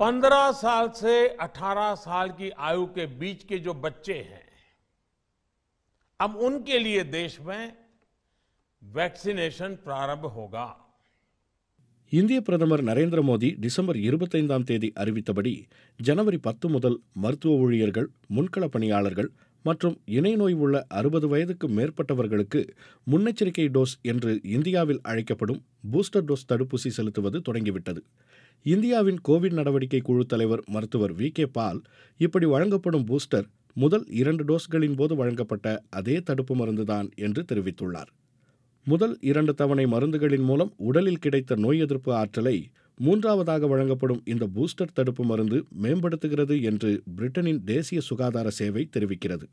पंद्रह साल से अठारह साल की आयु के बीच के जो बच्चे हैं अब उनके लिए देश में वैक्सीनेशन प्रारंभ होगा இந்திய பிரதமர் நரேந்திர மோடி டிசம்பர் இருபத்தைந்தாம் தேதி அறிவித்தபடி ஜனவரி பத்து முதல் மருத்துவ ஊழியர்கள் முன்களப் பணியாளர்கள் மற்றும் இணை நோய் உள்ள அறுபது வயதுக்கு மேற்பட்டவர்களுக்கு முன்னெச்சரிக்கை டோஸ் என்று இந்தியாவில் அழைக்கப்படும் பூஸ்டர் டோஸ் தடுப்பூசி செலுத்துவது தொடங்கிவிட்டது இந்தியாவின் கோவிட் நடவடிக்கை குழு தலைவர் மருத்துவர் வி கே பால் இப்படி வழங்கப்படும் பூஸ்டர் முதல் இரண்டு டோஸ்களின் போது வழங்கப்பட்ட அதே தடுப்பு மருந்துதான் என்று தெரிவித்துள்ளார் முதல் இரண்டு தவணை மருந்துகளின் மூலம் உடலில் கிடைத்த நோய் எதிர்ப்பு ஆற்றலை மூன்றாவதாக வழங்கப்படும் இந்த பூஸ்டர் தடுப்பு மருந்து மேம்படுத்துகிறது என்று பிரிட்டனின் தேசிய சுகாதார சேவை தெரிவிக்கிறது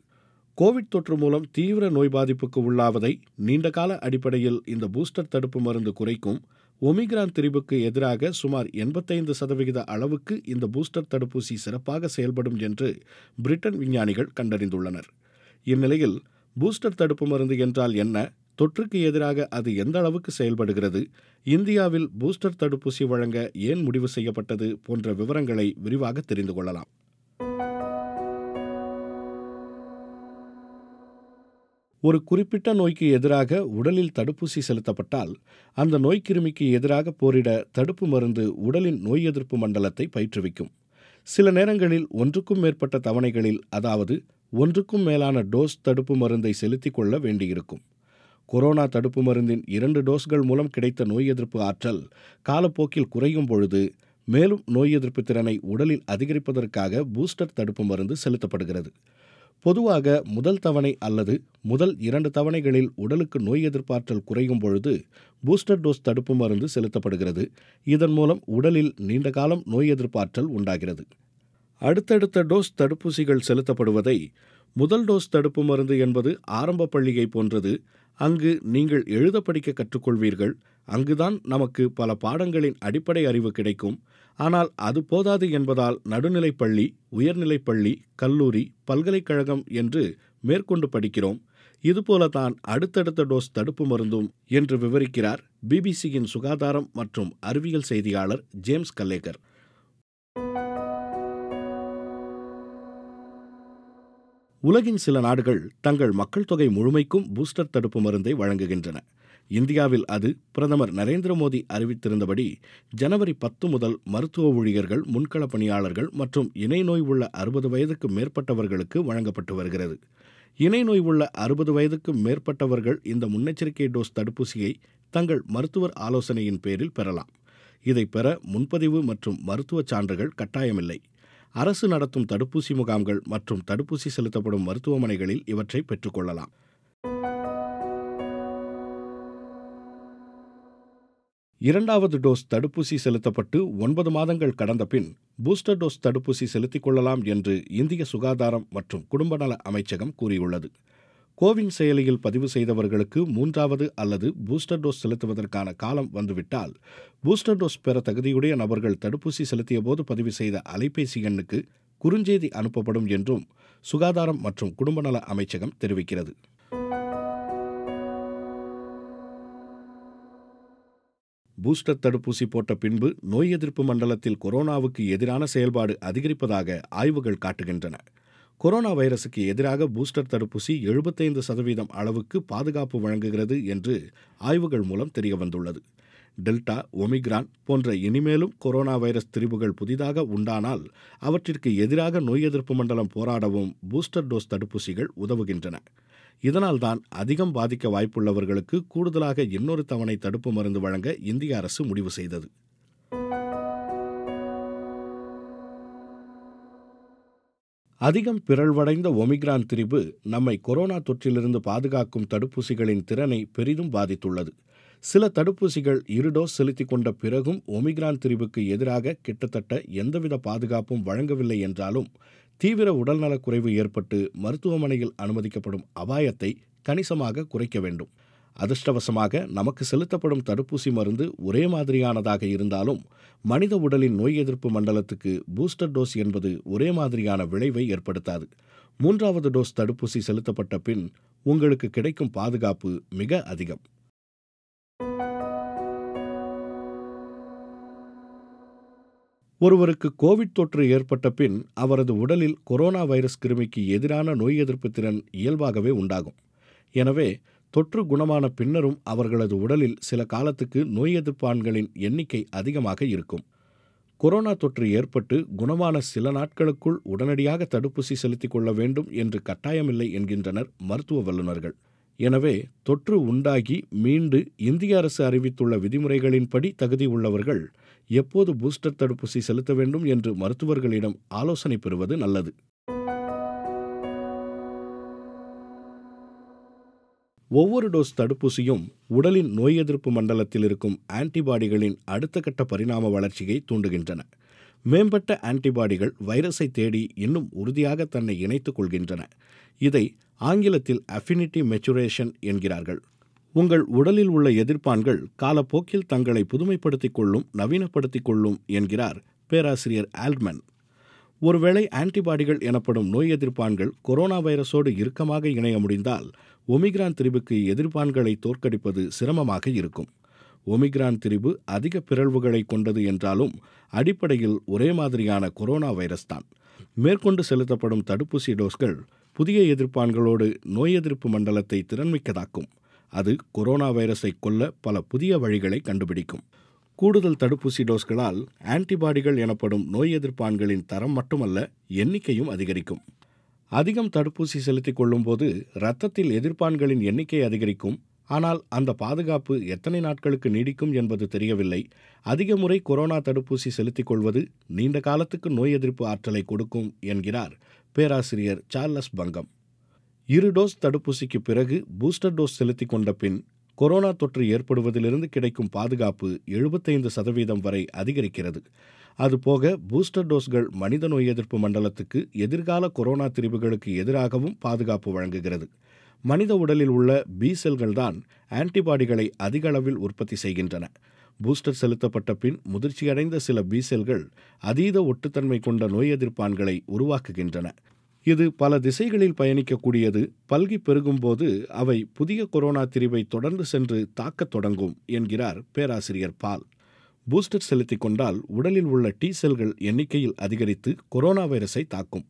கோவிட் தொற்று மூலம் தீவிர நோய் பாதிப்புக்கு உள்ளாவதை நீண்டகால அடிப்படையில் இந்த பூஸ்டர் தடுப்பு மருந்து குறைக்கும் ஒமிக்ரான் திரிவுக்கு எதிராக சுமார் எண்பத்தைந்து சதவிகித அளவுக்கு இந்த பூஸ்டர் தடுப்பூசி சிறப்பாக செயல்படும் என்று பிரிட்டன் விஞ்ஞானிகள் கண்டறிந்துள்ளனர் இந்நிலையில் பூஸ்டர் தடுப்பு மருந்து என்றால் என்ன தொற்றுக்கு எதிராக அது எந்த அளவுக்கு செயல்படுகிறது இந்தியாவில் பூஸ்டர் தடுப்பூசி வழங்க ஏன் முடிவு செய்யப்பட்டது போன்ற விவரங்களை விரிவாக தெரிந்து கொள்ளலாம் ஒரு குறிப்பிட்ட நோய்க்கு எதிராக உடலில் தடுப்பூசி செலுத்தப்பட்டால் அந்த நோய்க்கிருமிக்கு எதிராக போரிட தடுப்பு மருந்து உடலின் நோய் எதிர்ப்பு மண்டலத்தை பயிற்றுவிக்கும் சில நேரங்களில் ஒன்றுக்கும் மேற்பட்ட தவணைகளில் அதாவது ஒன்றுக்கும் மேலான டோஸ் தடுப்பு மருந்தை செலுத்திக் கொள்ள வேண்டியிருக்கும் கொரோனா தடுப்பு மருந்தின் இரண்டு டோஸ்கள் மூலம் கிடைத்த நோய் எதிர்ப்பு ஆற்றல் காலப்போக்கில் குறையும் பொழுது மேலும் நோய் எதிர்ப்பு திறனை உடலில் அதிகரிப்பதற்காக பூஸ்டர் தடுப்பு மருந்து செலுத்தப்படுகிறது பொதுவாக முதல் தவணை அல்லது முதல் இரண்டு தவணைகளில் உடலுக்கு நோய் எதிர்ப்பாற்றல் குறையும் பொழுது பூஸ்டர் டோஸ் தடுப்பு மருந்து செலுத்தப்படுகிறது இதன் மூலம் உடலில் நீண்ட காலம் நோய் எதிர்ப்பாற்றல் உண்டாகிறது அடுத்தடுத்த டோஸ் தடுப்பூசிகள் செலுத்தப்படுவதை முதல் டோஸ் தடுப்பு மருந்து என்பது ஆரம்ப பள்ளியை போன்றது அங்கு நீங்கள் எழுத படிக்க கற்றுக்கொள்வீர்கள் அங்குதான் நமக்கு பல பாடங்களின் அடிப்படை அறிவு கிடைக்கும் ஆனால் அது போதாது என்பதால் நடுநிலைப் பள்ளி உயர்நிலைப் பள்ளி கல்லூரி பல்கலைக்கழகம் என்று மேற்கொண்டு படிக்கிறோம் இதுபோல தான் அடுத்தடுத்த டோஸ் தடுப்பு மருந்தும் என்று விவரிக்கிறார் பிபிசியின் சுகாதாரம் மற்றும் அறிவியல் செய்தியாளர் ஜேம்ஸ் கல்லேகர் உலகின் சில நாடுகள் தங்கள் மக்கள் தொகை முழுமைக்கும் பூஸ்டர் தடுப்பு மருந்தை வழங்குகின்றன இந்தியாவில் அது பிரதமர் நரேந்திர மோடி அறிவித்திருந்தபடி ஜனவரி பத்து முதல் மருத்துவ ஊழியர்கள் முன்கள பணியாளர்கள் மற்றும் இணை நோய் உள்ள அறுபது வயதுக்கு மேற்பட்டவர்களுக்கு வழங்கப்பட்டு வருகிறது இணை நோய் உள்ள அறுபது வயதுக்கு மேற்பட்டவர்கள் இந்த முன்னெச்சரிக்கை டோஸ் தடுப்பூசியை தங்கள் மருத்துவர் ஆலோசனையின் பேரில் பெறலாம் இதை பெற முன்பதிவு மற்றும் மருத்துவ சான்றுகள் கட்டாயமில்லை அரசு நடத்தும் தடுப்பூசி முகாம்கள் மற்றும் தடுப்பூசி செலுத்தப்படும் மருத்துவமனைகளில் இவற்றை பெற்றுக்கொள்ளலாம் இரண்டாவது டோஸ் தடுப்பூசி செலுத்தப்பட்டு ஒன்பது மாதங்கள் கடந்த பின் பூஸ்டர் டோஸ் தடுப்பூசி செலுத்திக் கொள்ளலாம் என்று இந்திய சுகாதாரம் மற்றும் குடும்பநல அமைச்சகம் கூறியுள்ளது கோவின் செயலியில் பதிவு செய்தவர்களுக்கு மூன்றாவது அல்லது பூஸ்டர் டோஸ் செலுத்துவதற்கான காலம் வந்துவிட்டால் பூஸ்டர் டோஸ் பெற தகுதியுடைய நபர்கள் தடுப்பூசி செலுத்திய போது பதிவு செய்த அலைபேசி எண்ணுக்கு குறுஞ்செய்தி அனுப்பப்படும் என்றும் சுகாதாரம் மற்றும் குடும்பநல அமைச்சகம் தெரிவிக்கிறது பூஸ்டர் தடுப்பூசி போட்ட பின்பு நோய் எதிர்ப்பு மண்டலத்தில் கொரோனாவுக்கு எதிரான செயல்பாடு அதிகரிப்பதாக ஆய்வுகள் காட்டுகின்றன கொரோனா வைரசுக்கு எதிராக பூஸ்டர் தடுப்பூசி எழுபத்தைந்து சதவீதம் அளவுக்கு பாதுகாப்பு வழங்குகிறது என்று ஆய்வுகள் மூலம் தெரியவந்துள்ளது டெல்டா ஒமிக்ரான் போன்ற இனிமேலும் கொரோனா வைரஸ் திரிவுகள் புதிதாக உண்டானால் அவற்றிற்கு எதிராக நோய் எதிர்ப்பு மண்டலம் போராடவும் பூஸ்டர் டோஸ் தடுப்பூசிகள் உதவுகின்றன இதனால்தான் அதிகம் பாதிக்க வாய்ப்புள்ளவர்களுக்கு கூடுதலாக இன்னொரு தவணை தடுப்பு மருந்து வழங்க இந்திய அரசு முடிவு செய்தது அதிகம் பிறழ்வடைந்த ஒமிக்ரான் திரிபு நம்மை கொரோனா தொற்றிலிருந்து பாதுகாக்கும் தடுப்பூசிகளின் திறனை பெரிதும் பாதித்துள்ளது சில தடுப்பூசிகள் இரு டோஸ் செலுத்தி கொண்ட பிறகும் ஒமிக்ரான் திரிவுக்கு எதிராக கிட்டத்தட்ட எந்தவித பாதுகாப்பும் வழங்கவில்லை என்றாலும் தீவிர உடல்நலக் குறைவு ஏற்பட்டு மருத்துவமனையில் அனுமதிக்கப்படும் அபாயத்தை கணிசமாக குறைக்க வேண்டும் அதிர்ஷ்டவசமாக நமக்கு செலுத்தப்படும் தடுப்பூசி மருந்து ஒரே மாதிரியானதாக இருந்தாலும் மனித உடலின் நோய் எதிர்ப்பு மண்டலத்துக்கு பூஸ்டர் டோஸ் என்பது ஒரே மாதிரியான விளைவை ஏற்படுத்தாது மூன்றாவது டோஸ் தடுப்பூசி செலுத்தப்பட்ட பின் உங்களுக்கு கிடைக்கும் பாதுகாப்பு மிக அதிகம் ஒருவருக்கு கோவிட் தொற்று ஏற்பட்ட பின் அவரது உடலில் கொரோனா வைரஸ் கிருமிக்கு எதிரான நோய் எதிர்ப்பு திறன் இயல்பாகவே உண்டாகும் எனவே தொற்று குணமான பின்னரும் அவர்களது உடலில் சில காலத்துக்கு நோய் எதிர்ப்பான்களின் எண்ணிக்கை அதிகமாக இருக்கும் கொரோனா தொற்று ஏற்பட்டு குணமான சில நாட்களுக்குள் உடனடியாக தடுப்பூசி செலுத்திக் கொள்ள வேண்டும் என்று கட்டாயமில்லை என்கின்றனர் மருத்துவ வல்லுநர்கள் எனவே தொற்று உண்டாகி மீண்டு இந்திய அரசு அறிவித்துள்ள விதிமுறைகளின்படி தகுதி உள்ளவர்கள் எப்போது பூஸ்டர் தடுப்பூசி செலுத்த வேண்டும் என்று மருத்துவர்களிடம் ஆலோசனை பெறுவது நல்லது ஒவ்வொரு டோஸ் தடுப்பூசியும் உடலின் நோய் எதிர்ப்பு மண்டலத்தில் இருக்கும் ஆன்டிபாடிகளின் அடுத்த கட்ட பரிணாம வளர்ச்சியை தூண்டுகின்றன மேம்பட்ட ஆன்டிபாடிகள் வைரஸை தேடி இன்னும் உறுதியாக தன்னை இணைத்துக் கொள்கின்றன இதை ஆங்கிலத்தில் அஃபினிட்டி மெச்சுரேஷன் என்கிறார்கள் உங்கள் உடலில் உள்ள எதிர்ப்பான்கள் காலப்போக்கில் தங்களை புதுமைப்படுத்திக் கொள்ளும் நவீனப்படுத்திக் கொள்ளும் என்கிறார் பேராசிரியர் ஆல்ட்மன் ஒருவேளை ஆன்டிபாடிகள் எனப்படும் நோய் எதிர்ப்பான்கள் கொரோனா வைரஸோடு இறுக்கமாக இணைய முடிந்தால் ஒமிக்ரான் திரிவுக்கு எதிர்ப்பான்களை தோற்கடிப்பது சிரமமாக இருக்கும் ஒமிக்ரான் திரிவு அதிக பிறழ்வுகளை கொண்டது என்றாலும் அடிப்படையில் ஒரே மாதிரியான கொரோனா வைரஸ் தான் மேற்கொண்டு செலுத்தப்படும் தடுப்பூசி டோஸ்கள் புதிய எதிர்ப்பான்களோடு நோய் எதிர்ப்பு மண்டலத்தை திறன்மிக்கதாக்கும் அது கொரோனா வைரஸை கொல்ல பல புதிய வழிகளை கண்டுபிடிக்கும் கூடுதல் தடுப்பூசி டோஸ்களால் ஆன்டிபாடிகள் எனப்படும் நோய் எதிர்ப்பான்களின் தரம் மட்டுமல்ல எண்ணிக்கையும் அதிகரிக்கும் அதிகம் தடுப்பூசி செலுத்திக் கொள்ளும்போது இரத்தத்தில் எதிர்ப்பான்களின் எண்ணிக்கை அதிகரிக்கும் ஆனால் அந்த பாதுகாப்பு எத்தனை நாட்களுக்கு நீடிக்கும் என்பது தெரியவில்லை அதிக முறை கொரோனா தடுப்பூசி செலுத்திக் கொள்வது நீண்ட காலத்துக்கு நோய் எதிர்ப்பு ஆற்றலை கொடுக்கும் என்கிறார் பேராசிரியர் சார்லஸ் பங்கம் இரு டோஸ் தடுப்பூசிக்கு பிறகு பூஸ்டர் டோஸ் செலுத்தி கொண்ட பின் கொரோனா தொற்று ஏற்படுவதிலிருந்து கிடைக்கும் பாதுகாப்பு எழுபத்தைந்து சதவீதம் வரை அதிகரிக்கிறது அதுபோக பூஸ்டர் டோஸ்கள் மனித நோய் எதிர்ப்பு மண்டலத்துக்கு எதிர்கால கொரோனா திரிவுகளுக்கு எதிராகவும் பாதுகாப்பு வழங்குகிறது மனித உடலில் உள்ள பி செல்கள்தான் ஆன்டிபாடிகளை அதிக அளவில் உற்பத்தி செய்கின்றன பூஸ்டர் செலுத்தப்பட்ட பின் முதிர்ச்சியடைந்த சில பி செல்கள் அதீத ஒட்டுத்தன்மை கொண்ட நோய் எதிர்ப்பான்களை உருவாக்குகின்றன இது பல திசைகளில் பயணிக்கக்கூடியது பல்கி பெருகும்போது அவை புதிய கொரோனா திரிவை தொடர்ந்து சென்று தாக்கத் தொடங்கும் என்கிறார் பேராசிரியர் பால் பூஸ்டர் செலுத்திக் கொண்டால் உடலில் உள்ள டி செல்கள் எண்ணிக்கையில் அதிகரித்து கொரோனா வைரஸை தாக்கும்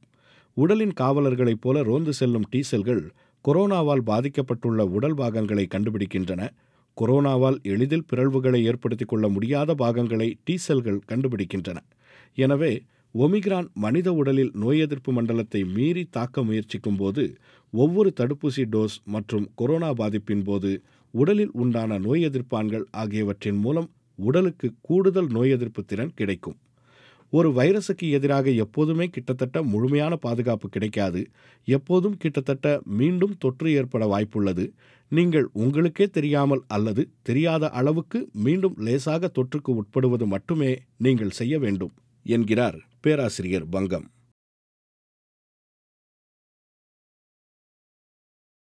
உடலின் காவலர்களைப் போல ரோந்து செல்லும் டி செல்கள் கொரோனாவால் பாதிக்கப்பட்டுள்ள உடல் பாகங்களை கண்டுபிடிக்கின்றன கொரோனாவால் எளிதில் பிறழ்வுகளை ஏற்படுத்திக் கொள்ள முடியாத பாகங்களை டி செல்கள் கண்டுபிடிக்கின்றன எனவே ஒமிக்ரான் மனித உடலில் நோய் எதிர்ப்பு மண்டலத்தை மீறி தாக்க முயற்சிக்கும் போது ஒவ்வொரு தடுப்பூசி டோஸ் மற்றும் கொரோனா பாதிப்பின் போது உடலில் உண்டான நோய் எதிர்ப்பான்கள் ஆகியவற்றின் மூலம் உடலுக்கு கூடுதல் நோய் எதிர்ப்பு திறன் கிடைக்கும் ஒரு வைரஸுக்கு எதிராக எப்போதுமே கிட்டத்தட்ட முழுமையான பாதுகாப்பு கிடைக்காது எப்போதும் கிட்டத்தட்ட மீண்டும் தொற்று ஏற்பட வாய்ப்புள்ளது நீங்கள் உங்களுக்கே தெரியாமல் அல்லது தெரியாத அளவுக்கு மீண்டும் லேசாக தொற்றுக்கு உட்படுவது மட்டுமே நீங்கள் செய்ய வேண்டும் என்கிறார் பேராசிரியர் பங்கம்